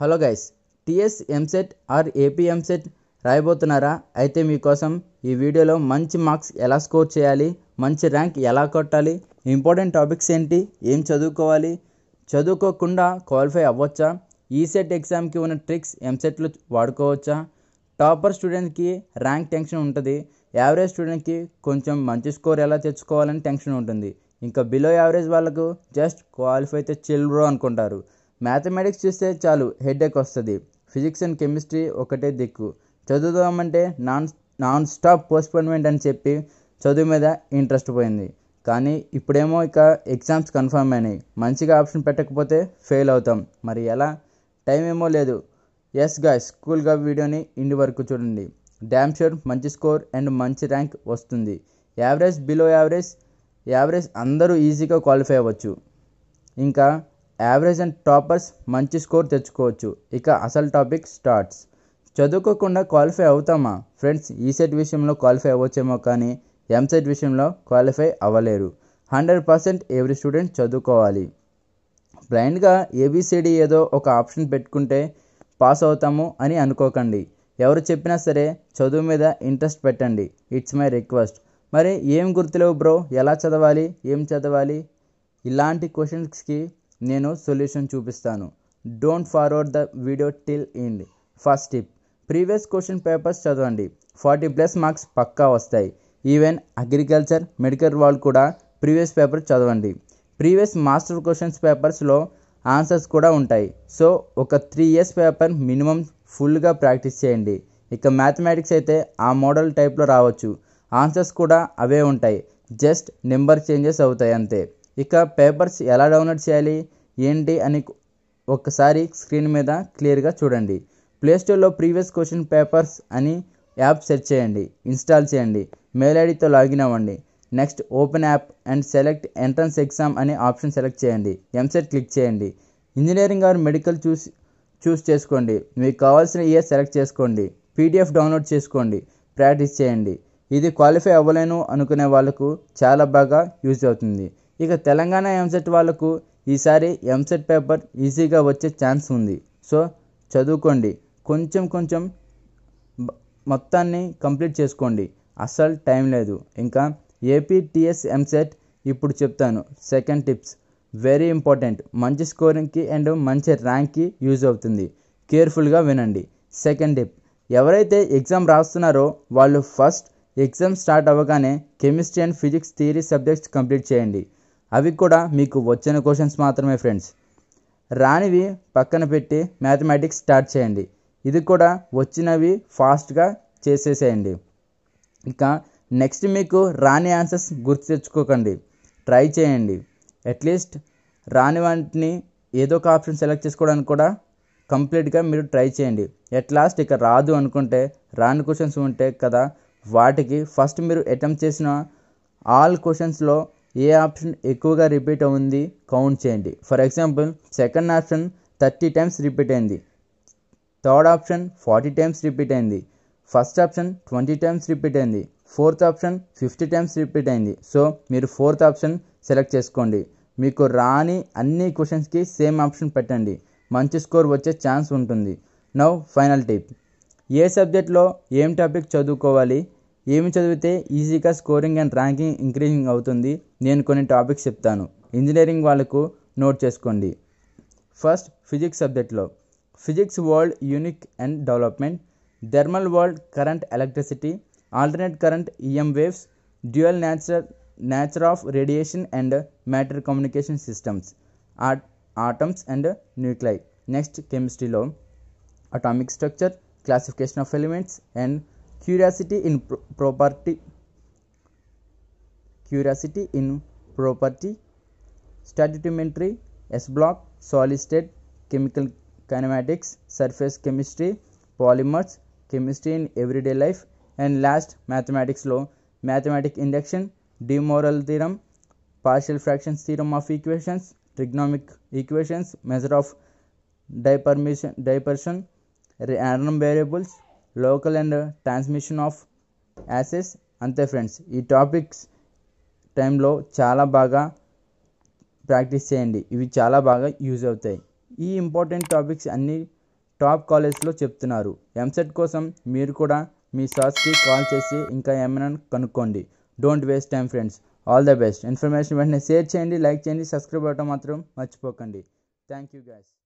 hello guys TS EAMCET or AP EAMCET రాయబోతున్నారా అయితే మీకోసం ఈ వీడియోలో మంచి మార్క్స్ ఎలా స్కోర్ చేయాలి మంచి ర్యాంక్ ఎలా కొట్టాలి ఇంపార్టెంట్ టాపిక్స్ ఏంటి ఏం చదువుకోవాలి చదువుకోకుండా క్వాలిఫై అవ్వచ్చా ఈసెట్ ఎగ్జామ్కి ఉన్న ట్రిక్స్ ఎంసెట్లు వాడుకోవచ్చా టాపర్ స్టూడెంట్కి ర్యాంక్ టెన్షన్ ఉంటుంది యావరేజ్ స్టూడెంట్కి కొంచెం మంచి స్కోర్ ఎలా తెచ్చుకోవాలని టెన్షన్ ఉంటుంది ఇంకా బిలో యావరేజ్ వాళ్ళకు జస్ట్ క్వాలిఫై అయితే చిల్డ్రో అనుకుంటారు మ్యాథమెటిక్స్ చూస్తే చాలు హెడేక్ వస్తుంది ఫిజిక్స్ అండ్ కెమిస్ట్రీ ఒకటే దిక్కు చదువుదామంటే నాన్ నాన్ స్టాప్ పోస్ట్పోన్మెంట్ అని చెప్పి చదువు మీద ఇంట్రెస్ట్ పోయింది కానీ ఇప్పుడేమో ఇక ఎగ్జామ్స్ కన్ఫర్మ్ అయినాయి మంచిగా ఆప్షన్ పెట్టకపోతే ఫెయిల్ అవుతాం మరి ఎలా టైం ఏమో లేదు ఎస్ గా స్కూల్ గా వీడియోని ఇంటి వరకు చూడండి డ్యామ్ షూర్ మంచి స్కోర్ అండ్ మంచి ర్యాంక్ వస్తుంది యావరేజ్ బిలో యావరేజ్ యావరేజ్ అందరూ ఈజీగా క్వాలిఫై అవ్వచ్చు ఇంకా యావరేజ్ అండ్ టాపర్స్ మంచి స్కోర్ తెచ్చుకోవచ్చు ఇక అసలు టాపిక్ స్టార్ట్స్ చదువుకోకుండా క్వాలిఫై అవుతామా ఫ్రెండ్స్ ఈసెట్ విషయంలో క్వాలిఫై అవ్వచ్చేమో కానీ ఎంసెట్ విషయంలో క్వాలిఫై అవ్వలేరు హండ్రెడ్ పర్సెంట్ ఎవ్రీ స్టూడెంట్ చదువుకోవాలి బ్లైండ్గా ఏబిసిడి ఏదో ఒక ఆప్షన్ పెట్టుకుంటే పాస్ అవుతాము అని అనుకోకండి ఎవరు చెప్పినా సరే చదువు మీద ఇంట్రెస్ట్ పెట్టండి ఇట్స్ మై రిక్వెస్ట్ మరి ఏం గుర్తులేవు బ్రో ఎలా చదవాలి ఏం చదవాలి ఇలాంటి క్వశ్చన్స్కి నేను సొల్యూషన్ చూపిస్తాను don't forward the video till end first tip previous question papers చదవండి ఫార్టీ ప్లస్ మార్క్స్ పక్కా వస్తాయి ఈవెన్ అగ్రికల్చర్ మెడికల్ వాళ్ళు కూడా ప్రీవియస్ పేపర్ చదవండి ప్రీవియస్ మాస్టర్ క్వశ్చన్స్ పేపర్స్లో ఆన్సర్స్ కూడా ఉంటాయి సో ఒక త్రీ ఇయర్స్ పేపర్ మినిమం ఫుల్గా ప్రాక్టీస్ చేయండి ఇక మ్యాథమెటిక్స్ అయితే ఆ మోడల్ టైప్లో రావచ్చు ఆన్సర్స్ కూడా అవే ఉంటాయి జస్ట్ నెంబర్ చేంజెస్ అవుతాయి అంతే ఇక పేపర్స్ ఎలా డౌన్లోడ్ చేయాలి ఏంటి అని ఒకసారి స్క్రీన్ మీద క్లియర్గా చూడండి ప్లేస్టోర్లో ప్రీవియస్ క్వశ్చన్ పేపర్స్ అని యాప్ సెర్చ్ చేయండి ఇన్స్టాల్ చేయండి మెయిల్ ఐడితో లాగిన్ అవ్వండి next open app and select entrance exam అనే ఆప్షన్ సెలెక్ట్ చేయండి ఎంసెట్ క్లిక్ చేయండి engineering or medical choose choose చేసుకోండి మీకు కావాల్సిన ఇయర్ సెలెక్ట్ చేసుకోండి పీడిఎఫ్ డౌన్లోడ్ చేసుకోండి ప్రాక్టీస్ చేయండి ఇది క్వాలిఫై అవ్వలేను అనుకునే వాళ్ళకు చాలా బాగా యూజ్ అవుతుంది ఇక తెలంగాణ ఎంసెట్ వాళ్ళకు ఈసారి ఎంసెట్ పేపర్ ఈజీగా వచ్చే ఛాన్స్ ఉంది సో చదువుకోండి కొంచెం కొంచెం మొత్తాన్ని కంప్లీట్ చేసుకోండి అస్సలు టైం లేదు ఇంకా ఏపీటీఎస్ ఎంసెట్ ఇప్పుడు చెప్తాను సెకండ్ టిప్స్ వెరీ ఇంపార్టెంట్ మంచి స్కోరింగ్కి అండ్ మంచి ర్యాంక్కి యూజ్ అవుతుంది కేర్ఫుల్గా వినండి సెకండ్ టిప్ ఎవరైతే ఎగ్జామ్ రాస్తున్నారో వాళ్ళు ఫస్ట్ ఎగ్జామ్ స్టార్ట్ అవ్వగానే chemistry and physics theory subjects complete చేయండి అవి కూడా మీకు వచ్చిన క్వశ్చన్స్ మాత్రమే ఫ్రెండ్స్ రానివి పక్కన పెట్టి మ్యాథమెటిక్స్ స్టార్ట్ చేయండి ఇది కూడా వచ్చినవి ఫాస్ట్గా చేసేసేయండి ఇక నెక్స్ట్ మీకు రాని ఆన్సర్స్ గుర్తు తెచ్చుకోకండి ట్రై చేయండి అట్లీస్ట్ రాని వాటిని ఏదో ఒక ఆప్షన్ సెలెక్ట్ చేసుకోవడానికి కూడా కంప్లీట్గా మీరు ట్రై చేయండి ఎట్ లాస్ట్ ఇక రాదు అనుకుంటే రాని క్వశ్చన్స్ ఉంటే కదా వాటికి ఫస్ట్ మీరు అటెంప్ట్ చేసిన ఆల్ క్వశ్చన్స్లో ఏ ఆప్షన్ ఎక్కువగా రిపీట్ అవుంది కౌంట్ చేయండి for example second option thirty times repeat అయింది third option forty times repeat అయింది first option twenty times repeat అయింది fourth option fifty times repeat అయింది సో మీరు ఫోర్త్ ఆప్షన్ సెలెక్ట్ చేసుకోండి మీకు రాని అన్ని క్వశ్చన్స్కి సేమ్ ఆప్షన్ పెట్టండి మంచి స్కోర్ వచ్చే ఛాన్స్ ఉంటుంది నౌ ఫైనల్ టిప్ ఏ సబ్జెక్ట్లో ఏం టాపిక్ చదువుకోవాలి ఏమి చదివితే ఈజీగా స్కోరింగ్ అండ్ ర్యాంకింగ్ ఇంక్రీజింగ్ అవుతుంది నేను కొన్ని టాపిక్స్ చెప్తాను ఇంజనీరింగ్ వాళ్ళకు నోట్ చేసుకోండి ఫస్ట్ ఫిజిక్స్ సబ్జెక్ట్లో physics world unique and development thermal world current electricity alternate current EM e waves dual natural nature of radiation and matter communication systems atoms and nuclei next కెమిస్ట్రీలో atomic structure classification of elements and curiosity in pro property curiosity in property statutory s block solid state chemical kinematics surface chemistry polymers chemistry in everyday life and last mathematics law mathematic induction de moral theorem partial fractions theorem of equations trigonomic equations measure of dispersion random variables local and transmission of యాసెస్ అంతే friends ఈ topics టైంలో చాలా బాగా practice చేయండి ఇవి చాలా బాగా యూజ్ అవుతాయి ఈ ఇంపార్టెంట్ టాపిక్స్ అన్నీ టాప్ కాలేజ్లో చెప్తున్నారు ఎంసెట్ కోసం మీరు కూడా మీ సార్స్కి కాల్ చేసి ఇంకా ఏమైనా కనుక్కోండి don't waste time friends all the best information వెంటనే షేర్ చేయండి లైక్ చేయండి సబ్స్క్రైబ్ అవ్వటం మాత్రం మర్చిపోకండి థ్యాంక్ యూ